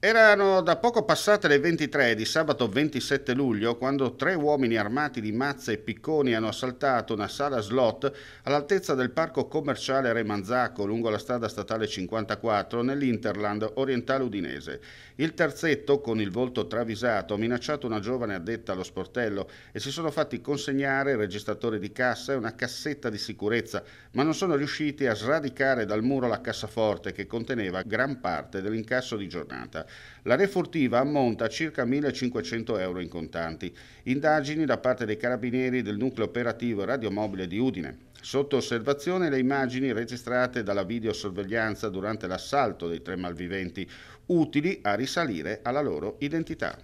Erano da poco passate le 23 di sabato 27 luglio quando tre uomini armati di mazze e picconi hanno assaltato una sala slot all'altezza del parco commerciale Re Manzacco lungo la strada statale 54 nell'Interland orientale udinese. Il terzetto, con il volto travisato, ha minacciato una giovane addetta allo sportello e si sono fatti consegnare il registratore di cassa e una cassetta di sicurezza, ma non sono riusciti a sradicare dal muro la cassaforte che conteneva gran parte dell'incasso di giornata. La refurtiva ammonta a circa 1.500 euro in contanti. Indagini da parte dei carabinieri del nucleo operativo radiomobile di Udine. Sotto osservazione le immagini registrate dalla videosorveglianza durante l'assalto dei tre malviventi, utili a risalire alla loro identità.